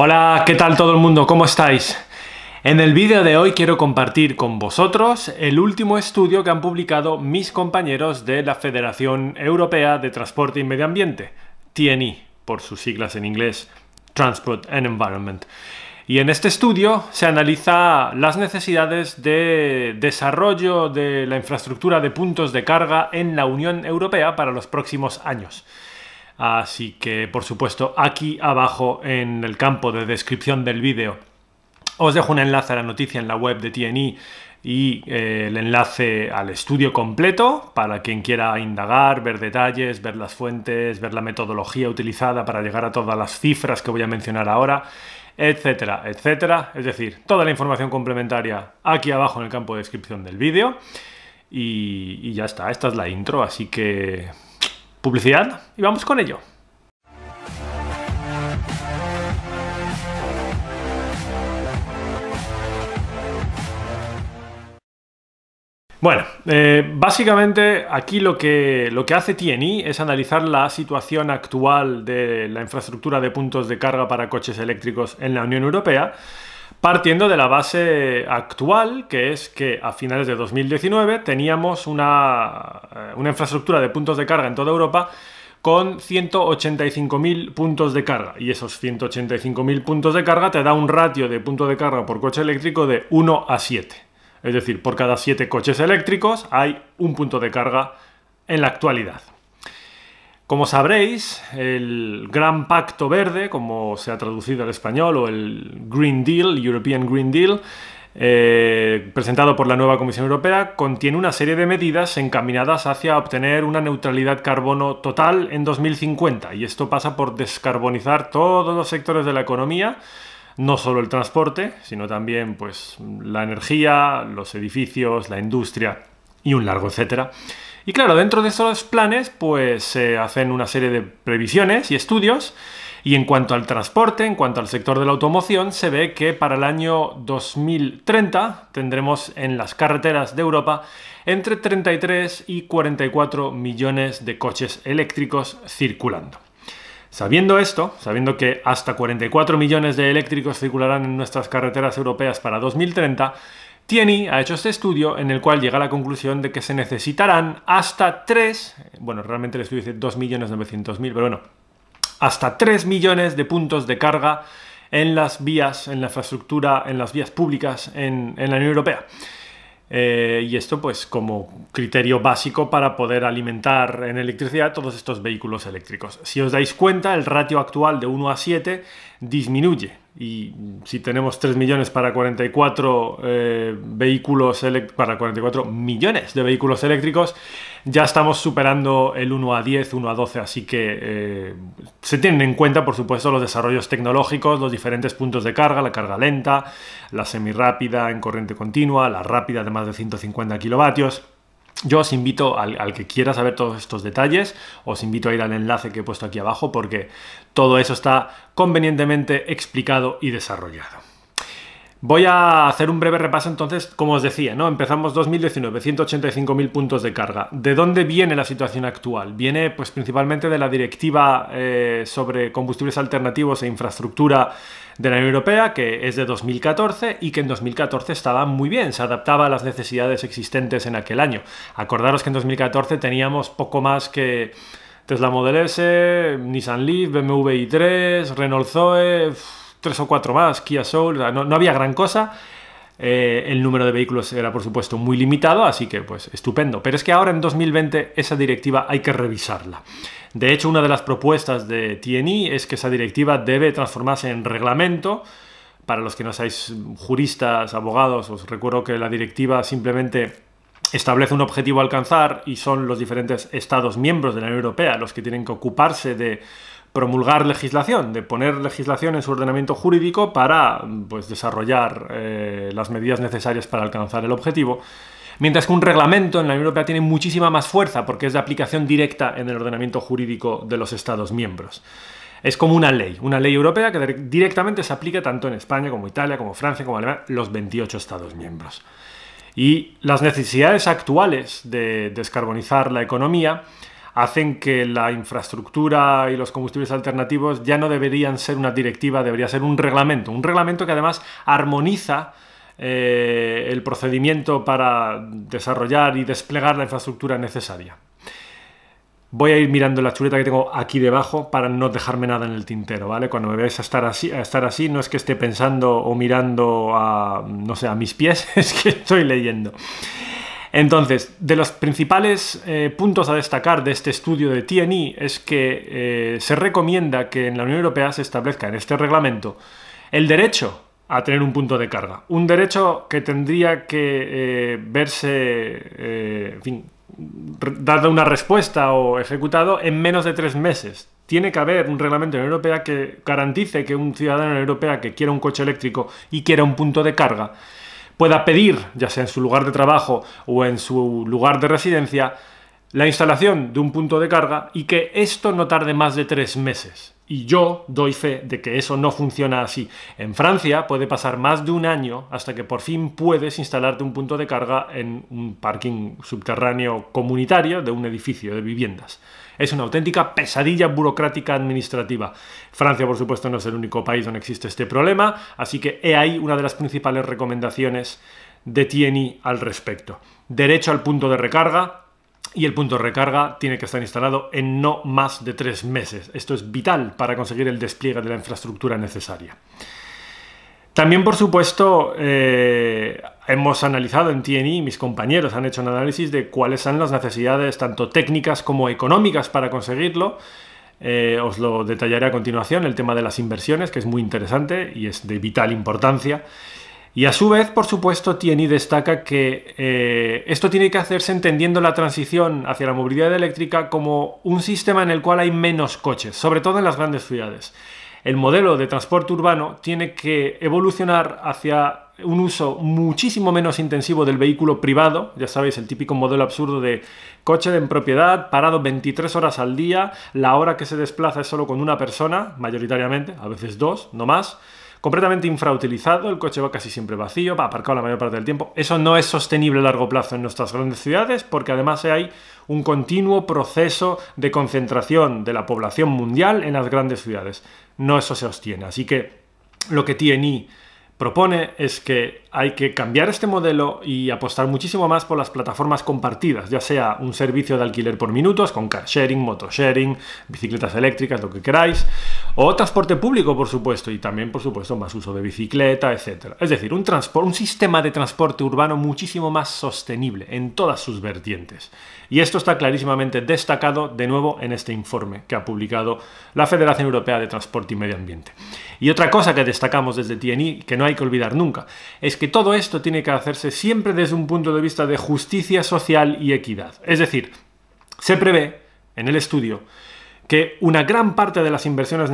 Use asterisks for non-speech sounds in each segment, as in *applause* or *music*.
Hola, ¿qué tal todo el mundo? ¿Cómo estáis? En el vídeo de hoy quiero compartir con vosotros el último estudio que han publicado mis compañeros de la Federación Europea de Transporte y Medio Ambiente, TNI, e, por sus siglas en inglés, Transport and Environment. Y en este estudio se analiza las necesidades de desarrollo de la infraestructura de puntos de carga en la Unión Europea para los próximos años. Así que, por supuesto, aquí abajo en el campo de descripción del vídeo os dejo un enlace a la noticia en la web de TNI y eh, el enlace al estudio completo para quien quiera indagar, ver detalles, ver las fuentes, ver la metodología utilizada para llegar a todas las cifras que voy a mencionar ahora, etcétera, etcétera. Es decir, toda la información complementaria aquí abajo en el campo de descripción del vídeo. y ya está, esta es la intro, así que publicidad y vamos con ello. Bueno, eh, básicamente aquí lo que, lo que hace TNI es analizar la situación actual de la infraestructura de puntos de carga para coches eléctricos en la Unión Europea Partiendo de la base actual, que es que a finales de 2019 teníamos eh, una, infraestructura de puntos de carga en toda Europa con 185.000 puntos de carga. Y esos 185.000 puntos de carga te da un ratio de punto de carga por coche eléctrico de 1 a 7. Es decir, por cada 7 coches eléctricos hay un punto de carga en la actualidad. Como sabréis, el Gran Pacto Verde, como se ha traducido al español, o el Green Deal, European Green Deal, eh, presentado por la nueva Comisión Europea, contiene una serie de medidas encaminadas hacia obtener una neutralidad carbono total en 2050. Y esto pasa por descarbonizar todos los sectores de la economía, no solo el transporte, sino también pues, la energía, los edificios, la industria y un largo etcétera. Y claro, dentro de esos planes, pues se hacen una serie de previsiones y estudios. Y en cuanto al transporte, en cuanto al sector de la automoción, se ve que para el año 2030 tendremos en las carreteras de Europa entre 33 y 44 millones de coches eléctricos circulando. Sabiendo esto, sabiendo que hasta 44 millones de eléctricos circularán en nuestras carreteras europeas para 2030, Tieni ha hecho este estudio en el cual llega a la conclusión de que se necesitarán hasta 3, bueno, realmente el estudio dice 2.900.000, pero bueno, hasta 3 millones de puntos de carga en las vías, en la infraestructura, en las vías públicas en, la Unión Europea. Eh, y esto pues como criterio básico para poder alimentar en electricidad todos estos vehículos eléctricos. Si os dais cuenta, el ratio actual de 1 a 7 disminuye. Y si tenemos 3 millones para 44 eh, vehículos para 44 millones de vehículos eléctricos, ya estamos superando el 1 a 10, 1 a 12. Así que eh, se tienen en cuenta, por supuesto, los desarrollos tecnológicos, los diferentes puntos de carga, la carga lenta, la semirápida en corriente continua, la rápida de más de 150 kilovatios yo os invito, al, que quiera saber todos estos detalles, os invito a ir al enlace que he puesto aquí abajo porque todo eso está convenientemente explicado y desarrollado. Voy a hacer un breve repaso entonces, como os decía, ¿no? Empezamos 2019, 185.000 puntos de carga. ¿De dónde viene la situación actual? Viene pues principalmente de la directiva eh, sobre combustibles alternativos e infraestructura de la Unión Europea, que es de 2014 y que en 2014 estaba muy bien, se adaptaba a las necesidades existentes en aquel año. Acordaros que en 2014 teníamos poco más que Tesla Model S, Nissan Leaf, BMW i3, Renault Zoe, tres o cuatro más, Kia Soul, no, no había gran cosa eh, el número de vehículos era, por supuesto, muy limitado, así que, pues, estupendo. Pero es que ahora, en 2020, esa directiva hay que revisarla. De hecho, una de las propuestas de TNI es que esa directiva debe transformarse en reglamento. Para los que no seáis juristas, abogados, os recuerdo que la directiva simplemente establece un objetivo a alcanzar y son los diferentes Estados miembros de la Unión Europea los que tienen que ocuparse de promulgar legislación, de poner legislación en su ordenamiento jurídico para pues, desarrollar eh, las medidas necesarias para alcanzar el objetivo. Mientras que un reglamento en la Unión Europea tiene muchísima más fuerza porque es de aplicación directa en el ordenamiento jurídico de los Estados miembros. Es como una ley, una ley europea que directamente se aplica tanto en España como Italia, como Francia, como Alemania, los 28 Estados miembros. Y las necesidades actuales de descarbonizar la economía hacen que la infraestructura y los combustibles alternativos ya no deberían ser una directiva, debería ser un reglamento. Un reglamento que además armoniza eh, el procedimiento para desarrollar y desplegar la infraestructura necesaria. Voy a ir mirando la chuleta que tengo aquí debajo para no dejarme nada en el tintero, ¿vale? Cuando me veáis a estar así, a estar así no es que esté pensando o mirando a, no sé, a mis pies, *laughs* es que estoy leyendo. Entonces, de los principales eh, puntos a destacar de este estudio de TNI e es que eh, se recomienda que en la Unión Europea se establezca en este reglamento el derecho a tener un punto de carga. Un derecho que tendría que eh, verse, en fin, una respuesta o ejecutado en menos de tres meses. Tiene que haber un reglamento en la Unión Europea que garantice que un ciudadano en la Europea que quiera un coche eléctrico y quiera un punto de carga, pueda pedir, ya sea en su lugar de trabajo o en su lugar de residencia, la instalación de un punto de carga y que esto no tarde más de tres meses. Y yo doy fe de que eso no funciona así. En Francia puede pasar más de un año hasta que por fin puedes instalarte un punto de carga en un parking subterráneo comunitario de un edificio de viviendas. Es una auténtica pesadilla burocrática administrativa. Francia, por supuesto, no es el único país donde existe este problema, así que he ahí una de las principales recomendaciones de TNI e al respecto. Derecho al punto de recarga, y el punto de recarga tiene que estar instalado en no más de tres meses. Esto es vital para conseguir el despliegue de la infraestructura necesaria. También, por supuesto, eh, hemos analizado en TNI, mis compañeros han hecho un análisis de cuáles son las necesidades tanto técnicas como económicas para conseguirlo. Eh, os lo detallaré a continuación, el tema de las inversiones, que es muy interesante y es de vital importancia. Y a su vez, por supuesto, TNI destaca que eh, esto tiene que hacerse entendiendo la transición hacia la movilidad eléctrica como un sistema en el cual hay menos coches, sobre todo en las grandes ciudades el modelo de transporte urbano tiene que evolucionar hacia un uso muchísimo menos intensivo del vehículo privado, ya sabéis, el típico modelo absurdo de coche en propiedad, parado 23 horas al día, la hora que se desplaza es solo con una persona, mayoritariamente, a veces dos, no más, completamente infrautilizado, el coche va casi siempre vacío, va aparcado la mayor parte del tiempo. Eso no es sostenible a largo plazo en nuestras grandes ciudades porque además hay un continuo proceso de concentración de la población mundial en las grandes ciudades. No eso se sostiene. Así que lo que TNI propone es que hay que cambiar este modelo y apostar muchísimo más por las plataformas compartidas, ya sea un servicio de alquiler por minutos con car sharing, motor sharing, bicicletas eléctricas, lo que queráis, o transporte público, por supuesto, y también, por supuesto, más uso de bicicleta, etc. Es decir, un, un sistema de transporte urbano muchísimo más sostenible en todas sus vertientes. Y esto está clarísimamente destacado de nuevo en este informe que ha publicado la Federación Europea de Transporte y Medio Ambiente. Y otra cosa que destacamos desde TNI, que no hay que olvidar nunca, es que todo esto tiene que hacerse siempre desde un punto de vista de justicia social y equidad. Es decir, se prevé en el estudio que una gran parte de las inversiones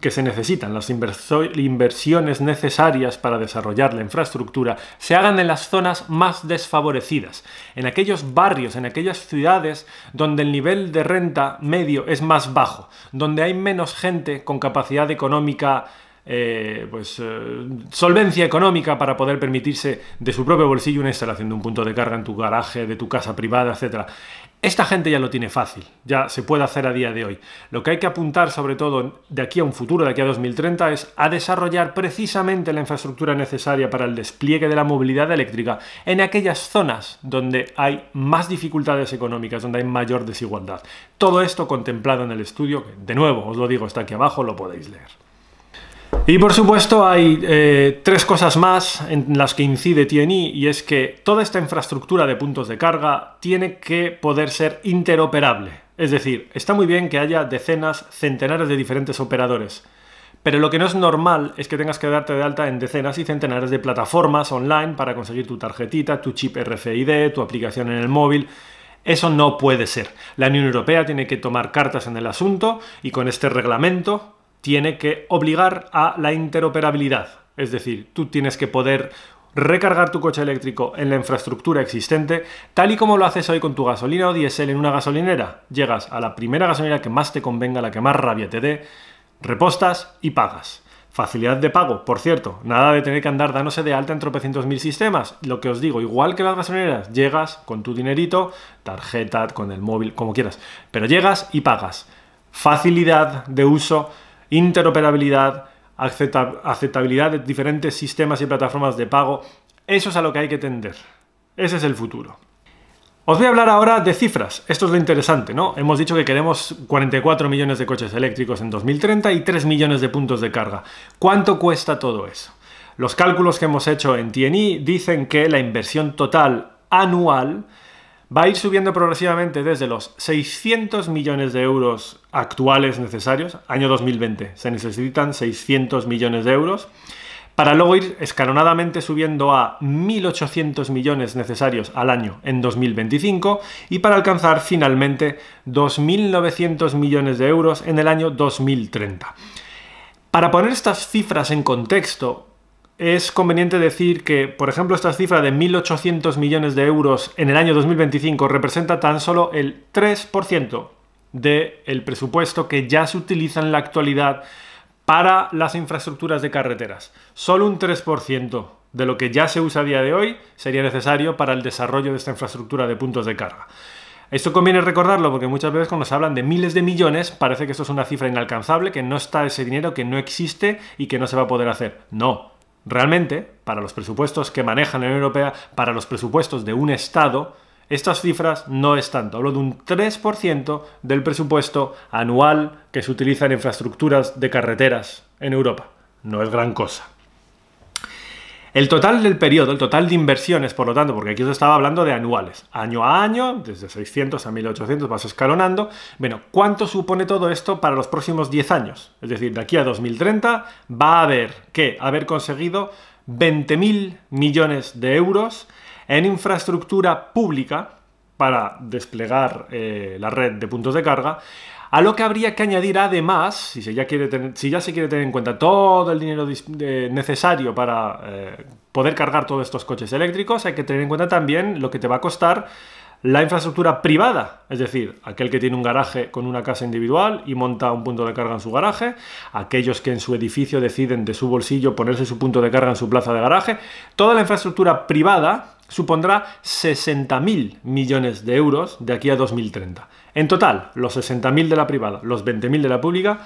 que se necesitan, las inversiones necesarias para desarrollar la infraestructura, se hagan en las zonas más desfavorecidas, en aquellos barrios, en aquellas ciudades donde el nivel de renta medio es más bajo, donde hay menos gente con capacidad económica eh, pues, eh, solvencia económica para poder permitirse de su propio bolsillo una instalación de un punto de carga en tu garaje, de tu casa privada, etc. Esta gente ya lo tiene fácil, ya se puede hacer a día de hoy. Lo que hay que apuntar sobre todo de aquí a un futuro, de aquí a 2030, es a desarrollar precisamente la infraestructura necesaria para el despliegue de la movilidad eléctrica en aquellas zonas donde hay más dificultades económicas, donde hay mayor desigualdad. Todo esto contemplado en el estudio, que de nuevo os lo digo, está aquí abajo, lo podéis leer. Y por supuesto hay eh, tres cosas más en las que incide TNI y es que toda esta infraestructura de puntos de carga tiene que poder ser interoperable. Es decir, está muy bien que haya decenas, centenares de diferentes operadores, pero lo que no es normal es que tengas que darte de alta en decenas y centenares de plataformas online para conseguir tu tarjetita, tu chip RFID, tu aplicación en el móvil. Eso no puede ser. La Unión Europea tiene que tomar cartas en el asunto y con este reglamento tiene que obligar a la interoperabilidad. Es decir, tú tienes que poder recargar tu coche eléctrico en la infraestructura existente, tal y como lo haces hoy con tu gasolina o diésel en una gasolinera. Llegas a la primera gasolinera que más te convenga, la que más rabia te dé, repostas y pagas. Facilidad de pago, por cierto, nada de tener que andar dándose de alta en tropecientos mil sistemas. Lo que os digo, igual que las gasolineras, llegas con tu dinerito, tarjeta, con el móvil, como quieras, pero llegas y pagas. Facilidad de uso interoperabilidad, aceptabilidad de diferentes sistemas y plataformas de pago. Eso es a lo que hay que tender. Ese es el futuro. Os voy a hablar ahora de cifras. Esto es lo interesante, ¿no? Hemos dicho que queremos 44 millones de coches eléctricos en 2030 y 3 millones de puntos de carga. ¿Cuánto cuesta todo eso? Los cálculos que hemos hecho en TNI e dicen que la inversión total anual va a ir subiendo progresivamente desde los 600 millones de euros actuales necesarios, año 2020 se necesitan 600 millones de euros, para luego ir escalonadamente subiendo a 1.800 millones necesarios al año en 2025 y para alcanzar finalmente 2.900 millones de euros en el año 2030. Para poner estas cifras en contexto, es conveniente decir que, por ejemplo, esta cifra de 1.800 millones de euros en el año 2025 representa tan solo el 3% del presupuesto que ya se utiliza en la actualidad para las infraestructuras de carreteras. Solo un 3% de lo que ya se usa a día de hoy sería necesario para el desarrollo de esta infraestructura de puntos de carga. Esto conviene recordarlo porque muchas veces cuando se hablan de miles de millones parece que esto es una cifra inalcanzable, que no está ese dinero, que no existe y que no se va a poder hacer. No, Realmente, para los presupuestos que maneja la Unión Europea, para los presupuestos de un Estado, estas cifras no es tanto. Hablo de un 3% del presupuesto anual que se utiliza en infraestructuras de carreteras en Europa. No es gran cosa. El total del periodo, el total de inversiones, por lo tanto, porque aquí os estaba hablando de anuales, año a año, desde 600 a 1800 vas escalonando. Bueno, ¿cuánto supone todo esto para los próximos 10 años? Es decir, de aquí a 2030 va a haber que haber conseguido 20.000 millones de euros en infraestructura pública para desplegar eh, la red de puntos de carga a lo que habría que añadir además, si, ya, quiere si ya se quiere tener en cuenta todo el dinero necesario para eh, poder cargar todos estos coches eléctricos, hay que tener en cuenta también lo que te va a costar la infraestructura privada, es decir, aquel que tiene un garaje con una casa individual y monta un punto de carga en su garaje, aquellos que en su edificio deciden de su bolsillo ponerse su punto de carga en su plaza de garaje, toda la infraestructura privada supondrá 60.000 millones de euros de aquí a 2030. En total, los 60.000 de la privada, los 20.000 de la pública,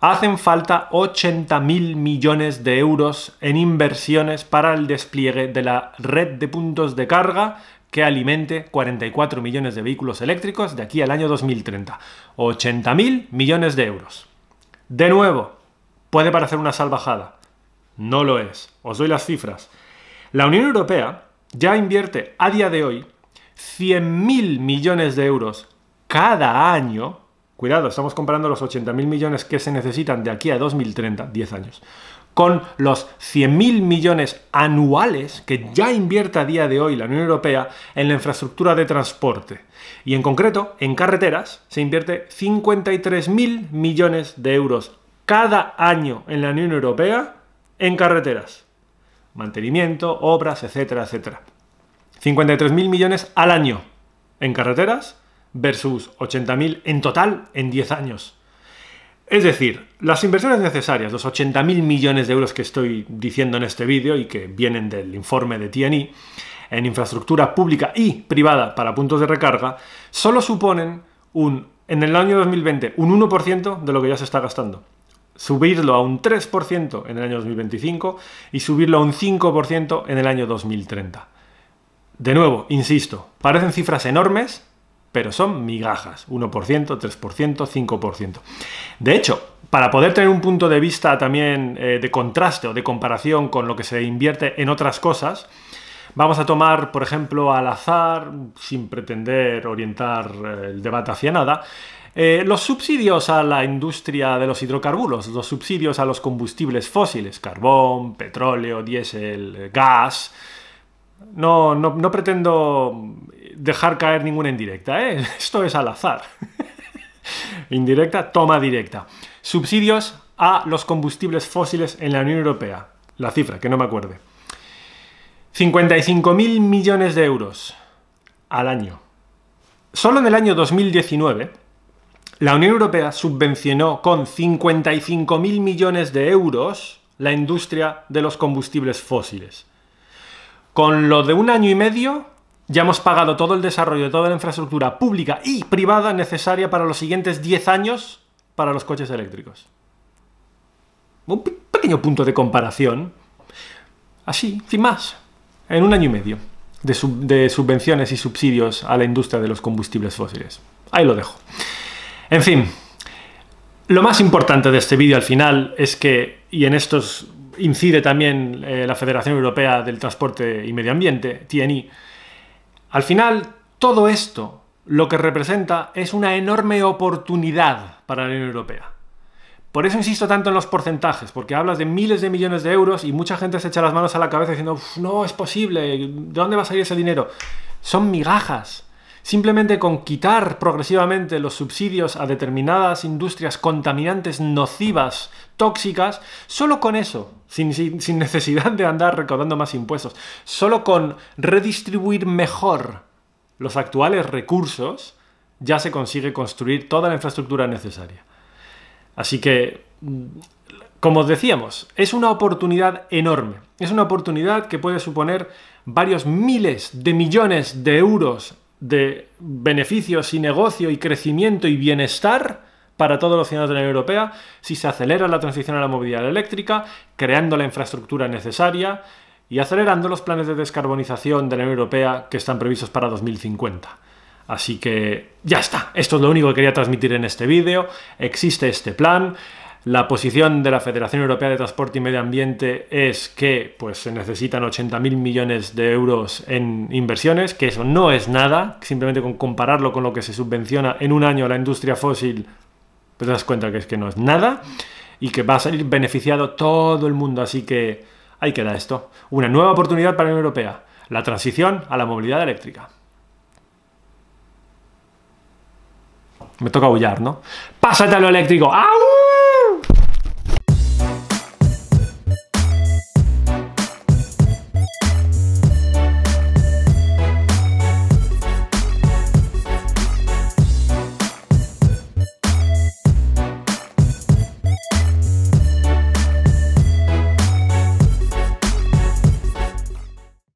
hacen falta 80.000 millones de euros en inversiones para el despliegue de la red de puntos de carga que alimente 44 millones de vehículos eléctricos de aquí al año 2030. 80.000 millones de euros. De nuevo, puede parecer una salvajada. No lo es. Os doy las cifras. La Unión Europea ya invierte a día de hoy 100.000 millones de euros cada año, cuidado, estamos comparando los 80.000 millones que se necesitan de aquí a 2030, 10 años, con los 100.000 millones anuales que ya invierte a día de hoy la Unión Europea en la infraestructura de transporte. Y en concreto, en carreteras se invierte 53.000 millones de euros cada año en la Unión Europea en carreteras mantenimiento, obras, etcétera, etcétera. 53.000 millones al año en carreteras versus 80.000 en total en 10 años. Es decir, las inversiones necesarias, los 80.000 millones de euros que estoy diciendo en este vídeo y que vienen del informe de TNI, e en infraestructura pública y privada para puntos de recarga, solo suponen un, en el año 2020 un 1% de lo que ya se está gastando subirlo a un 3% en el año 2025 y subirlo a un 5% en el año 2030. De nuevo, insisto, parecen cifras enormes, pero son migajas, 1%, 3%, 5%. De hecho, para poder tener un punto de vista también eh, de contraste o de comparación con lo que se invierte en otras cosas, vamos a tomar, por ejemplo, al azar, sin pretender orientar eh, el debate hacia nada, eh, los subsidios a la industria de los hidrocarburos, los subsidios a los combustibles fósiles, carbón, petróleo, diésel, gas. No, no pretendo dejar caer ninguna indirecta, ¿eh? *laughs* esto es al azar. *laughs* indirecta, toma directa. Subsidios a los combustibles fósiles en la Unión Europea. La cifra, que no me acuerde. 55.000 millones de euros al año. Solo en el año 2019 la Unión Europea subvencionó con 55.000 millones de euros la industria de los combustibles fósiles. Con lo de un año y medio ya hemos pagado todo el desarrollo, de toda la infraestructura pública y privada necesaria para los siguientes 10 años para los coches eléctricos. Un pequeño punto de comparación. Así, sin más, en un año y medio de, de subvenciones y subsidios a la industria de los combustibles fósiles. Ahí lo dejo. En fin, lo más importante de este vídeo al final es que, y en estos incide también eh, la Federación Europea del Transporte y Medio Ambiente, TNI, al final todo esto lo que representa es una enorme oportunidad para la Unión Europea. Por eso insisto tanto en los porcentajes, porque hablas de miles de millones de euros y mucha gente se echa las manos a la cabeza diciendo, no es posible, ¿de dónde va a salir ese dinero? Son migajas. Simplemente con quitar progresivamente los subsidios a determinadas industrias contaminantes, nocivas, tóxicas, solo con eso, sin, necesidad de andar recaudando más impuestos, solo con redistribuir mejor los actuales recursos, ya se consigue construir toda la infraestructura necesaria. Así que, mm, como decíamos, es una oportunidad enorme. Es una oportunidad que puede suponer varios miles de millones de euros de beneficios y negocio y crecimiento y bienestar para todos los ciudadanos de la Unión Europea si se acelera la transición a la movilidad eléctrica, creando la infraestructura necesaria y acelerando los planes de descarbonización de la Unión Europea que están previstos para 2050. Así que ya está, esto es lo único que quería transmitir en este vídeo, existe este plan, la posición de la Federación Europea de Transporte y Medio Ambiente es que pues, se necesitan 80.000 millones de euros en inversiones, que eso no es nada, simplemente con compararlo con lo que se subvenciona en un año a la industria fósil, pues te das cuenta que es que no es nada y que va a salir beneficiado todo el mundo, así que ahí queda esto. Una nueva oportunidad para la Unión Europea, la transición a la movilidad eléctrica. Me toca aullar, ¿no? Pásate a lo eléctrico. ¡Au!